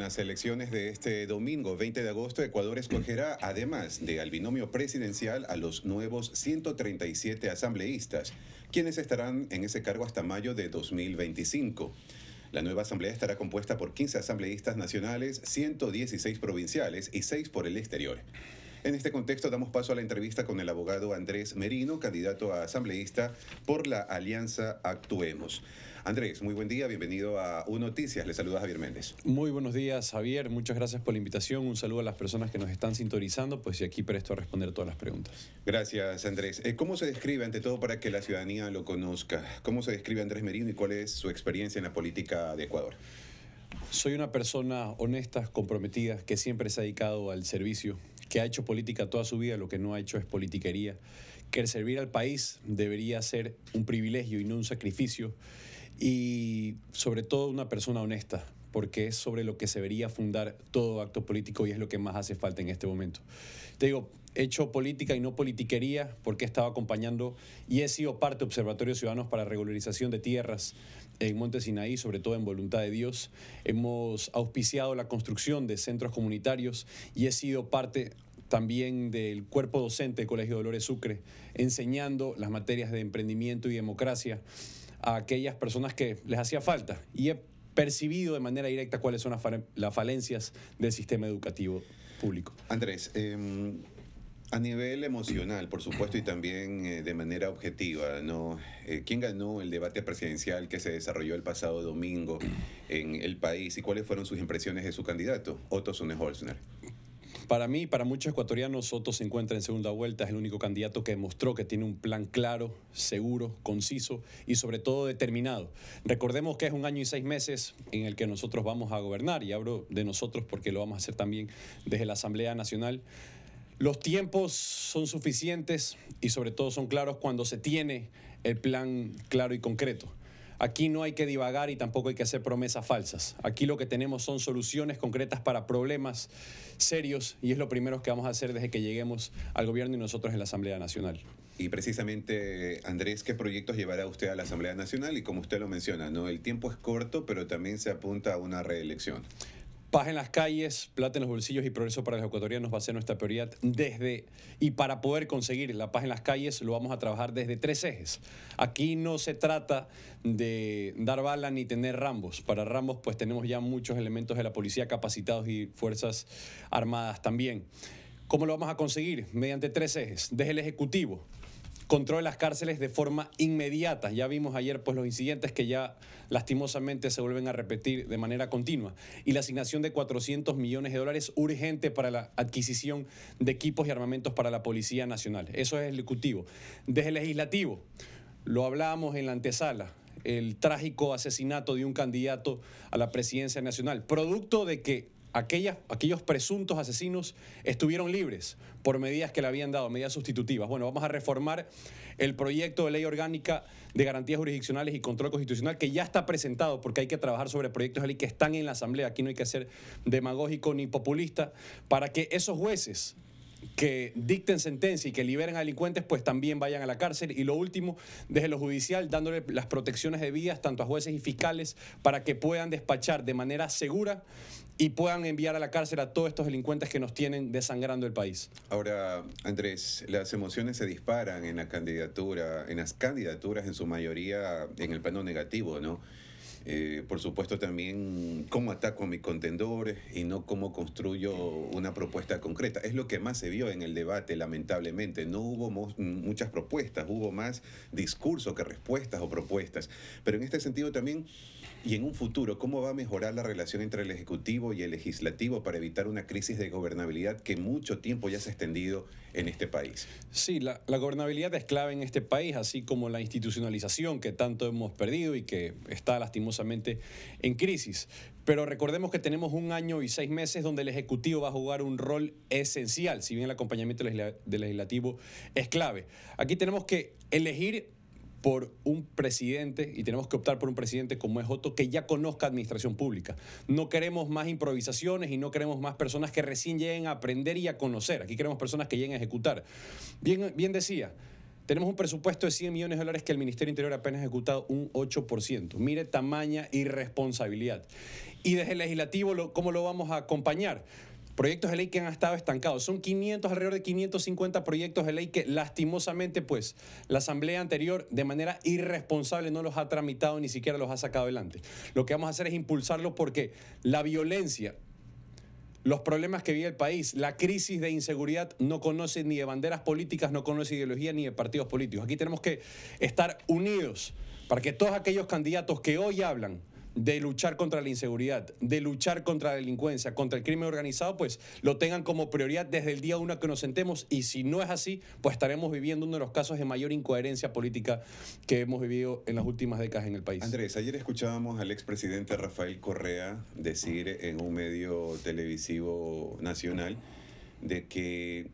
las elecciones de este domingo, 20 de agosto, Ecuador escogerá, además de al binomio presidencial, a los nuevos 137 asambleístas, quienes estarán en ese cargo hasta mayo de 2025. La nueva asamblea estará compuesta por 15 asambleístas nacionales, 116 provinciales y 6 por el exterior. En este contexto damos paso a la entrevista con el abogado Andrés Merino, candidato a asambleísta por la Alianza Actuemos. Andrés, muy buen día, bienvenido a UNOTICIAS. Noticias, le saluda Javier Méndez. Muy buenos días Javier, muchas gracias por la invitación, un saludo a las personas que nos están sintonizando, pues y aquí presto a responder todas las preguntas. Gracias Andrés. Eh, ¿Cómo se describe ante todo para que la ciudadanía lo conozca? ¿Cómo se describe Andrés Merino y cuál es su experiencia en la política de Ecuador? Soy una persona honesta, comprometida, que siempre se ha dedicado al servicio, que ha hecho política toda su vida, lo que no ha hecho es politiquería, que el servir al país debería ser un privilegio y no un sacrificio, y sobre todo una persona honesta, porque es sobre lo que se debería fundar todo acto político y es lo que más hace falta en este momento. Te digo, he hecho política y no politiquería porque he estado acompañando y he sido parte de Observatorio Ciudadanos para Regularización de Tierras en Monte Sinaí, sobre todo en Voluntad de Dios. Hemos auspiciado la construcción de centros comunitarios y he sido parte también del cuerpo docente del Colegio Dolores Sucre, enseñando las materias de emprendimiento y democracia a aquellas personas que les hacía falta. Y he percibido de manera directa cuáles son las, falencias del sistema educativo público. Andrés, em, a nivel emocional, por supuesto, y también eh, de manera objetiva, ¿no? Eh, ¿Quién ganó el debate presidencial que se desarrolló el pasado domingo en el país y cuáles fueron sus impresiones de su candidato, Otto Sonne Para mí, para muchos ecuatorianos, Otto se encuentra en segunda vuelta. Es el único candidato que demostró que tiene un plan claro, seguro, conciso y sobre todo determinado. Recordemos que es un año y seis meses en el que nosotros vamos a gobernar y hablo de nosotros porque lo vamos a hacer también desde la Asamblea Nacional. Los tiempos son suficientes y sobre todo son claros cuando se tiene el plan claro y concreto. Aquí no hay que divagar y tampoco hay que hacer promesas falsas. Aquí lo que tenemos son soluciones concretas para problemas serios y es lo primero que vamos a hacer desde que lleguemos al gobierno y nosotros en la Asamblea Nacional. Y precisamente, Andrés, ¿qué proyectos llevará usted a la Asamblea Nacional? Y como usted lo menciona, ¿no? el tiempo es corto, pero también se apunta a una reelección. Paz en las calles, plata en los bolsillos y progreso para los ecuatorianos va a ser nuestra prioridad desde y para poder conseguir la paz en las calles lo vamos a trabajar desde tres ejes. Aquí no se trata de dar bala ni tener rambos. Para rambos pues tenemos ya muchos elementos de la policía capacitados y fuerzas armadas también. ¿Cómo lo vamos a conseguir? Mediante tres ejes. Desde el Ejecutivo, control de las cárceles de forma inmediata. Ya vimos ayer pues, los incidentes que ya lastimosamente se vuelven a repetir de manera continua. Y la asignación de 400 millones de dólares urgente para la adquisición de equipos y armamentos para la Policía Nacional. Eso es Ejecutivo. Desde el Legislativo, lo hablábamos en la antesala, el trágico asesinato de un candidato a la presidencia nacional, producto de que aquellos presuntos asesinos estuvieron libres por medidas que le habían dado, medidas sustitutivas. Bueno, vamos a reformar el proyecto de ley orgánica de garantías jurisdiccionales y control constitucional que ya está presentado porque hay que trabajar sobre proyectos de ley que están en la Asamblea. Aquí no hay que ser demagógico ni populista para que esos jueces que dicten sentencia y que liberen a delincuentes, pues también vayan a la cárcel. Y lo último, desde lo judicial, dándole las protecciones debidas tanto a jueces y fiscales para que puedan despachar de manera segura y puedan enviar a la cárcel a todos estos delincuentes que nos tienen desangrando el país. Ahora, Andrés, las emociones se disparan en la candidatura, en las candidaturas en su mayoría en el plano negativo, ¿no? Eh, por supuesto también cómo ataco a mi contendor y no cómo construyo una propuesta concreta. Es lo que más se vio en el debate, lamentablemente. No hubo muchas propuestas, hubo más discurso que respuestas o propuestas. Pero en este sentido también, y en un futuro, ¿cómo va a mejorar la relación entre el Ejecutivo y el Legislativo para evitar una crisis de gobernabilidad que mucho tiempo ya se ha extendido en este país? Sí, la, gobernabilidad es clave en este país, así como la institucionalización que tanto hemos perdido y que está lastimosa en crisis. Pero recordemos que tenemos un año y seis meses donde el Ejecutivo va a jugar un rol esencial, si bien el acompañamiento del legislativo es clave. Aquí tenemos que elegir por un presidente y tenemos que optar por un presidente como es Otto que ya conozca administración pública. No queremos más improvisaciones y no queremos más personas que recién lleguen a aprender y a conocer. Aquí queremos personas que lleguen a ejecutar. Bien, bien decía, tenemos un presupuesto de 100 millones de dólares que el Ministerio Interior apenas ha ejecutado un 8%. Mire tamaña irresponsabilidad. Y desde el legislativo, ¿cómo lo vamos a acompañar? Proyectos de ley que han estado estancados. Son 500, alrededor de 550 proyectos de ley que lastimosamente, pues, la Asamblea anterior de manera irresponsable no los ha tramitado, ni siquiera los ha sacado adelante. Lo que vamos a hacer es impulsarlo porque la violencia los problemas que vive el país, la crisis de inseguridad no conoce ni de banderas políticas, no conoce ideología ni de partidos políticos. Aquí tenemos que estar unidos para que todos aquellos candidatos que hoy hablan de luchar contra la inseguridad, de luchar contra la delincuencia, contra el crimen organizado, pues lo tengan como prioridad desde el día uno que nos sentemos y si no es así, pues estaremos viviendo uno de los casos de mayor incoherencia política que hemos vivido en las últimas décadas en el país. Andrés, ayer escuchábamos al expresidente Rafael Correa decir en un medio televisivo nacional de que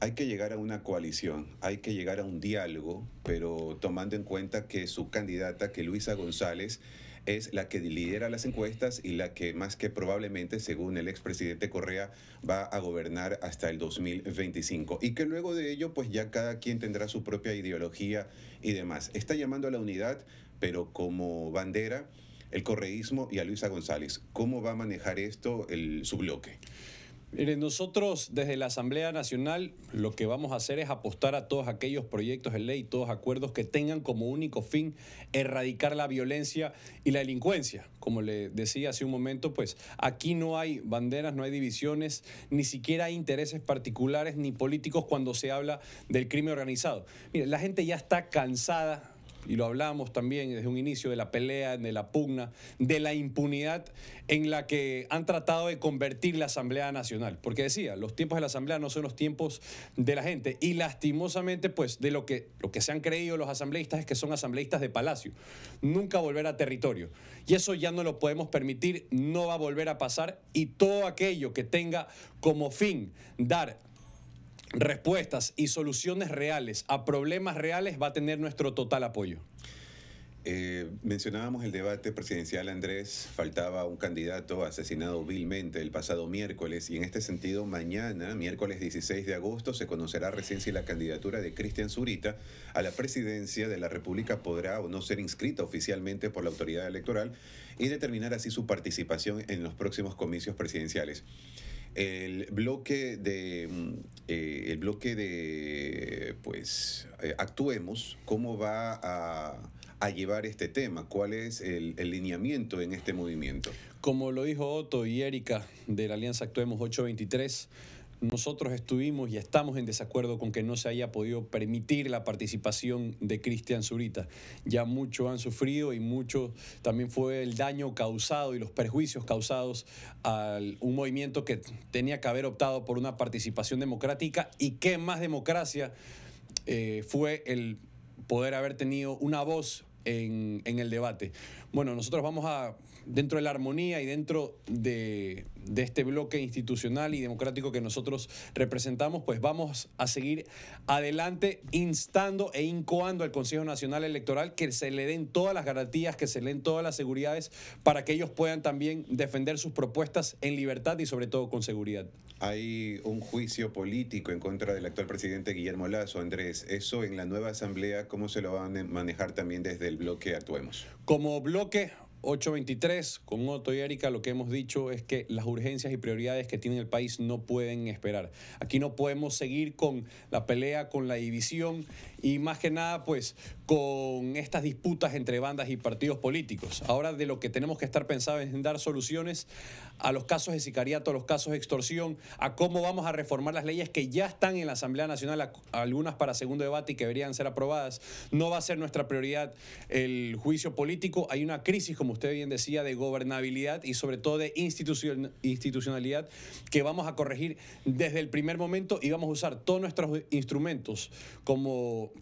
hay que llegar a una coalición, hay que llegar a un diálogo, pero tomando en cuenta que su candidata, que Luisa González, es la que lidera las encuestas y la que más que probablemente, según el expresidente Correa, va a gobernar hasta el 2025. Y que luego de ello, pues ya cada quien tendrá su propia ideología y demás. Está llamando a la unidad, pero como bandera el correísmo y a Luisa González. ¿Cómo va a manejar esto el, su bloque? Miren, nosotros desde la Asamblea Nacional lo que vamos a hacer es apostar a todos aquellos proyectos de ley, todos acuerdos que tengan como único fin erradicar la violencia y la delincuencia. Como le decía hace un momento, pues aquí no hay banderas, no hay divisiones, ni siquiera hay intereses particulares ni políticos cuando se habla del crimen organizado. Miren, la gente ya está cansada y lo hablamos también desde un inicio de la pelea, de la pugna, de la impunidad en la que han tratado de convertir la Asamblea Nacional. Porque decía, los tiempos de la Asamblea no son los tiempos de la gente. Y lastimosamente, pues, de lo que, lo que se han creído los asambleístas es que son asambleístas de palacio. Nunca volver a territorio. Y eso ya no lo podemos permitir, no va a volver a pasar. Y todo aquello que tenga como fin dar respuestas y soluciones reales a problemas reales va a tener nuestro total apoyo. Eh, mencionábamos el debate presidencial, Andrés. Faltaba un candidato asesinado vilmente el pasado miércoles y en este sentido mañana, miércoles 16 de agosto, se conocerá recién si la candidatura de Cristian Zurita a la presidencia de la República podrá o no ser inscrita oficialmente por la autoridad electoral y determinar así su participación en los próximos comicios presidenciales. El bloque de, mm, eh, el bloque de pues, eh, actuemos, ¿cómo va a, llevar este tema? ¿Cuál es el, el lineamiento en este movimiento? Como lo dijo Otto y Erika de la Alianza Actuemos 823, nosotros estuvimos y estamos en desacuerdo con que no se haya podido permitir la participación de Cristian Zurita. Ya muchos han sufrido y mucho también fue el daño causado y los perjuicios causados a un movimiento que tenía que haber optado por una participación democrática y qué más democracia eh, fue el poder haber tenido una voz en, el debate. Bueno, nosotros vamos a dentro de la armonía y dentro de, este bloque institucional y democrático que nosotros representamos, pues vamos a seguir adelante instando e incoando al Consejo Nacional Electoral que se le den todas las garantías, que se le den todas las seguridades para que ellos puedan también defender sus propuestas en libertad y sobre todo con seguridad. Hay un juicio político en contra del actual presidente Guillermo Lazo, Andrés. Eso en la nueva asamblea, ¿cómo se lo van a manejar también desde el bloque Actuemos? Como bloque 823, con Otto y Erika, lo que hemos dicho es que las urgencias y prioridades que tiene el país no pueden esperar. Aquí no podemos seguir con la pelea, con la división y más que nada, pues, con estas disputas entre bandas y partidos políticos. Ahora de lo que tenemos que estar pensando es en dar soluciones a los casos de sicariato, a los casos de extorsión, a cómo vamos a reformar las leyes que ya están en la Asamblea Nacional, algunas para segundo debate y que deberían ser aprobadas. No va a ser nuestra prioridad el juicio político. Hay una crisis como usted bien decía, de gobernabilidad y sobre todo de institucionalidad que vamos a corregir desde el primer momento y vamos a usar todos nuestros instrumentos como,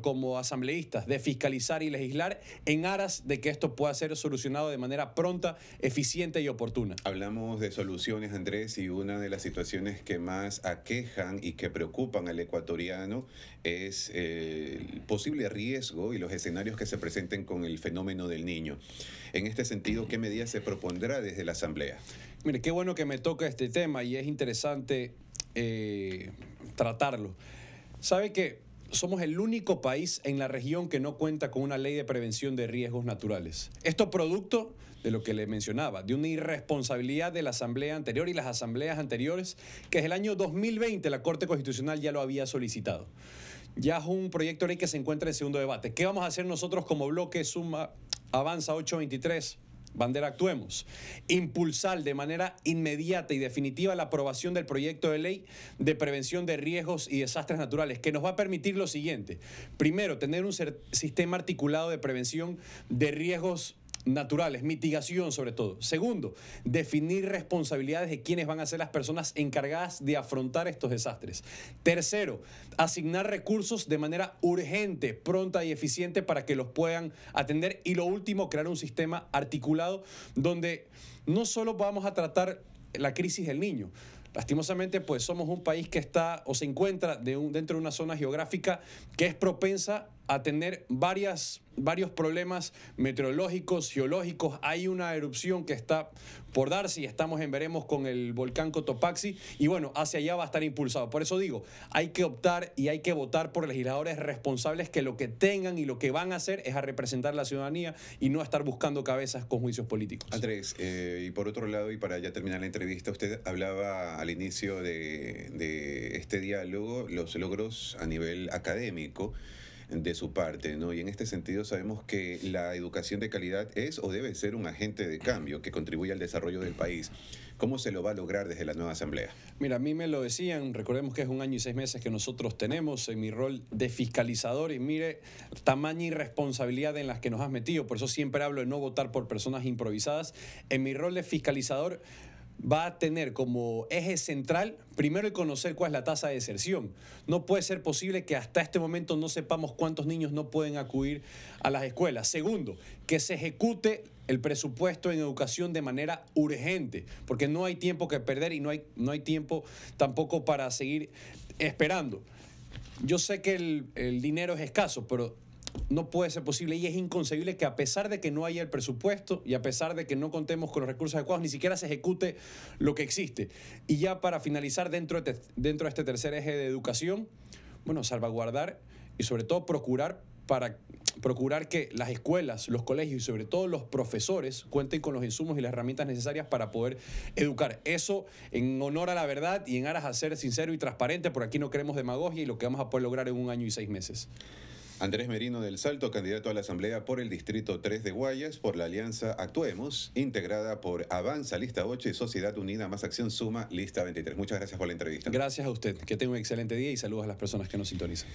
como asambleístas de fiscalizar y legislar en aras de que esto pueda ser solucionado de manera pronta, eficiente y oportuna. Hablamos de soluciones, Andrés, y una de las situaciones que más aquejan y que preocupan al ecuatoriano es eh, el posible riesgo y los escenarios que se presenten con el fenómeno del niño. En este sentido, ¿qué medidas se propondrá desde la Asamblea? Mire, qué bueno que me toca este tema y es interesante eh, tratarlo. ¿Sabe que somos el único país en la región que no cuenta con una ley de prevención de riesgos naturales. Esto producto de lo que le mencionaba, de una irresponsabilidad de la asamblea anterior y las asambleas anteriores, que desde el año 2020 la Corte Constitucional ya lo había solicitado. Ya es un proyecto de ley que se encuentra en segundo debate. ¿Qué vamos a hacer nosotros como bloque suma Avanza 823. Bandera, actuemos. Impulsar de manera inmediata y definitiva la aprobación del proyecto de ley de prevención de riesgos y desastres naturales, que nos va a permitir lo siguiente. Primero, tener un sistema articulado de prevención de riesgos naturales, mitigación sobre todo. Segundo, definir responsabilidades de quienes van a ser las personas encargadas de afrontar estos desastres. Tercero, asignar recursos de manera urgente, pronta y eficiente para que los puedan atender. Y lo último, crear un sistema articulado donde no solo vamos a tratar la crisis del niño, Lastimosamente, pues somos un país que está o se encuentra dentro de una zona geográfica que es propensa a varias, varios problemas meteorológicos, geológicos. Hay una erupción que está por darse y estamos en veremos con el volcán Cotopaxi y bueno, hacia allá va a estar impulsado. Por eso digo, hay que optar y hay que votar por legisladores responsables que lo que tengan y lo que van a hacer es a representar a la ciudadanía y no a estar buscando cabezas con juicios políticos. Andrés, eh, y por otro lado, y para ya terminar la entrevista, usted hablaba al inicio de este diálogo los logros a nivel académico de su parte, ¿no? Y en este sentido sabemos que la educación de calidad es o debe ser un agente de cambio que contribuye al desarrollo del país. ¿Cómo se lo va a lograr desde la nueva Asamblea? Mira, a mí me lo decían, recordemos que es un año y seis meses que nosotros tenemos en mi rol de fiscalizador y mire tamaña y responsabilidad en las que nos has metido, por eso siempre hablo de no votar por personas improvisadas. En mi rol de fiscalizador va a tener como eje central primero el conocer cuál es la tasa de deserción. No puede ser posible que hasta este momento no sepamos cuántos niños no pueden acudir a las escuelas. Segundo, que se ejecute el presupuesto en educación de manera urgente, porque no hay tiempo que perder y no hay, no hay tiempo tampoco para seguir esperando. Yo sé que el, el dinero es escaso, pero no puede ser posible y es inconcebible que a pesar de que no haya el presupuesto y a pesar de que no contemos con los recursos adecuados, ni siquiera se ejecute lo que existe. Y ya para finalizar dentro de, este, dentro de este tercer eje de educación, bueno, salvaguardar y sobre todo procurar para procurar que las escuelas, los colegios y sobre todo los profesores cuenten con los insumos y las herramientas necesarias para poder educar. Eso en honor a la verdad y en aras a ser sincero y transparente, por aquí no queremos demagogia y lo que vamos a poder lograr en un año y seis meses. Andrés Merino del Salto, candidato a la Asamblea por el Distrito 3 de Guayas, por la Alianza Actuemos, integrada por Avanza, Lista 8 y Sociedad Unida Más Acción Suma, Lista 23. Muchas gracias por la entrevista. Gracias a usted. Que tenga un excelente día y saludos a las personas que nos sintonizan.